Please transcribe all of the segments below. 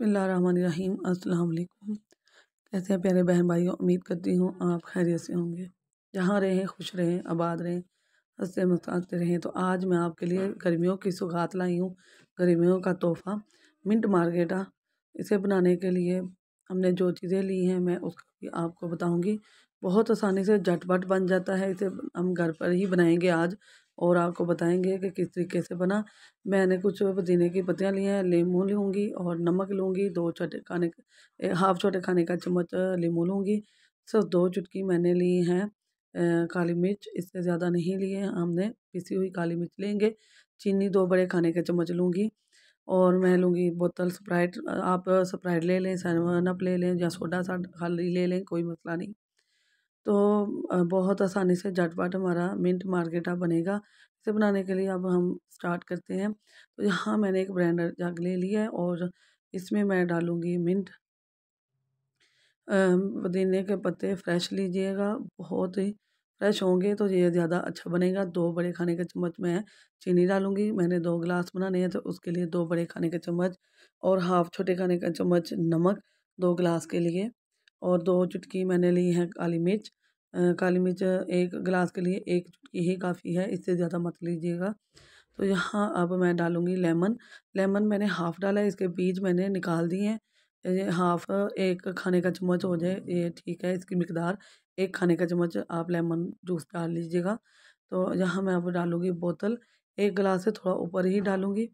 बसमीम् अल्लाम कैसे हैं प्यारे बहन भाइयों उम्मीद करती हूँ आप खैरियत से होंगे जहाँ रहें खुश रहें आबाद रहें हंसते मुस्कते रहें तो आज मैं आपके लिए गर्मियों की सुगात लाई हूँ गर्मियों का तोहफ़ा मिंट मार्केटा इसे बनाने के लिए हमने जो चीज़ें ली हैं मैं उसकी आपको बताऊँगी बहुत आसानी से झटपट बन जाता है इसे हम घर पर ही बनाएंगे आज और आपको बताएंगे कि किस तरीके से बना मैंने कुछ पुदीने की पत्तियाँ ली हैं लीमू लूँगी और नमक लूँगी दो छोटे खाने हाफ छोटे खाने का चम्मच लीमू लूँगी सिर्फ दो चुटकी मैंने ली हैं काली मिर्च इससे ज़्यादा नहीं लिए हमने पिसी हुई काली मिर्च लेंगे चीनी दो बड़े खाने के चम्मच लूँगी और मैं लूँगी बोतल स्प्राइट आप स्प्राइट ले लें सेवन अप ले लें या सोडा सा खाली ले लें कोई मसला नहीं तो बहुत आसानी से झटपट हमारा मिंट मार्केटा बनेगा इसे बनाने के लिए अब हम स्टार्ट करते हैं तो यहाँ मैंने एक ब्रांड जग ले लिया है और इसमें मैं डालूँगी मिंट पुदीने के पत्ते फ्रेश लीजिएगा बहुत ही फ्रेश होंगे तो ये ज़्यादा अच्छा बनेगा दो बड़े खाने के चम्मच में चीनी डालूंगी मैंने दो गिलास बनाने हैं तो उसके लिए दो बड़े खाने के चम्मच और हाफ छोटे खाने का चम्मच नमक दो गिलास के लिए और दो चुटकी मैंने ली है काली मिर्च काली मिर्च एक गिलास के लिए एक चुटकी ही काफ़ी है इससे ज़्यादा मत लीजिएगा तो यहाँ अब मैं डालूँगी लेमन लेमन मैंने हाफ़ डाला है इसके बीज मैंने निकाल दिए हैं ये हाफ एक खाने का चम्मच हो जाए ये ठीक है इसकी मकदार एक खाने का चम्मच आप लेमन जूस डाल लीजिएगा तो यहाँ मैं अब डालूँगी बोतल एक गिलास से थोड़ा ऊपर ही डालूँगी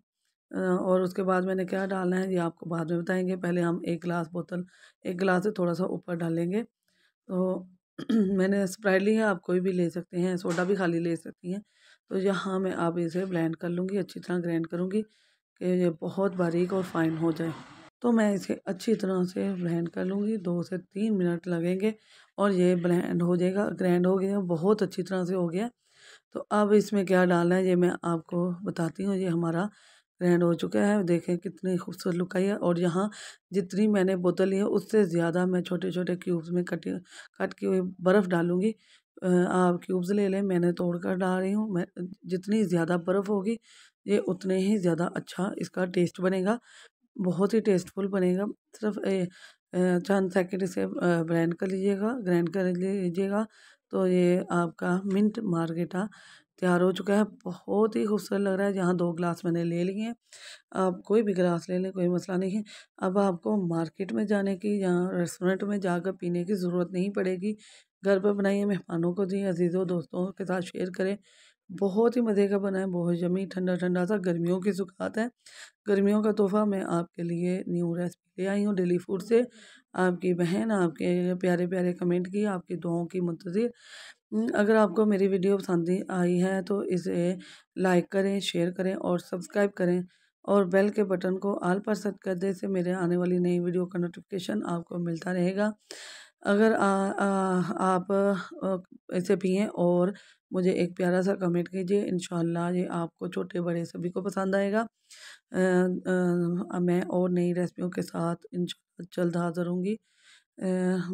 और उसके बाद मैंने क्या डालना है ये आपको बाद में बताएंगे पहले हम एक गिलास बोतल एक गिलास से थोड़ा सा ऊपर डालेंगे तो मैंने स्प्राइट ली है आप कोई भी ले सकते हैं सोडा भी खाली ले सकती हैं तो यहाँ मैं आप इसे ब्लेंड कर लूँगी अच्छी तरह ग्रैंड करूँगी कि ये बहुत बारीक और फाइन हो जाए तो मैं इसे अच्छी तरह से ब्लेंड कर लूँगी दो से तीन मिनट लगेंगे और ये ब्लेंड हो जाएगा ग्रैंड हो गया बहुत अच्छी तरह से हो गया तो अब इसमें क्या डालना है ये मैं आपको बताती हूँ ये हमारा ग्रहण हो चुका है देखें कितनी खूबसूरत लुक आई है और यहाँ जितनी मैंने बोतल ली है उससे ज़्यादा मैं छोटे छोटे क्यूब्स में कटी कट की हुई बर्फ़ डालूंगी आप क्यूब्स ले लें मैंने तोड़ कर डाल रही हूँ मैं जितनी ज़्यादा बर्फ़ होगी ये उतने ही ज़्यादा अच्छा इसका टेस्ट बनेगा बहुत ही टेस्टफुल बनेगा सिर्फ चंद सेकेंड इसे ब्रैंड कर लीजिएगा ग्राइंड कर लीजिएगा तो ये आपका मिंट मार्केटा तैयार हो चुका है बहुत ही खूबसूरत लग रहा है जहाँ दो गिलास मैंने ले लिए हैं आप कोई भी गिलास ले लें कोई मसला नहीं है अब आपको मार्केट में जाने की या रेस्टोरेंट में जाकर पीने की ज़रूरत नहीं पड़ेगी घर पर बनाइए मेहमानों को दी अजीज़ों दोस्तों के साथ शेयर करें बहुत ही मज़े का बना है बहुत जमी ठंडा ठंडा सा गर्मियों की सुखात है गर्मियों का तोहफा मैं आपके लिए न्यू रेसिपी ले आई हूँ डेली फूड से आपकी बहन आपके प्यारे प्यारे कमेंट की आपकी दुआओं की मुंतज़र अगर आपको मेरी वीडियो पसंद आई है तो इसे लाइक करें शेयर करें और सब्सक्राइब करें और बेल के बटन को आल पर सेट कर दें से मेरे आने वाली नई वीडियो का नोटिफिकेशन आपको मिलता रहेगा अगर आ, आ, आप इसे पिए और मुझे एक प्यारा सा कमेंट कीजिए इन ये आपको छोटे बड़े सभी को पसंद आएगा आ, आ, मैं और नई रेसिपियों के साथ इन जल्द हाजिर हूँगी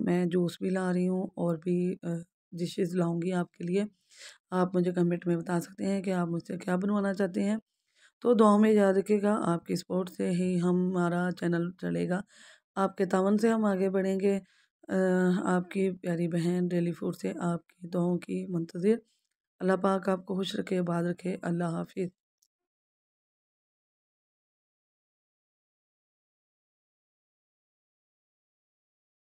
मैं जूस भी ला रही हूँ और भी आ, डिशेस लाऊंगी आपके लिए आप मुझे कमेंट में बता सकते हैं कि आप मुझसे क्या बनवाना चाहते हैं तो दुआ में याद रखेगा आपके सपोर्ट से ही हमारा चैनल चलेगा आपके तावन से हम आगे बढ़ेंगे आपकी प्यारी बहन डेली फूड से आपकी दुआओं की मंतज़र अल्लाह पाक आपको खुश रखे आबाद रखे अल्लाह हाफिज़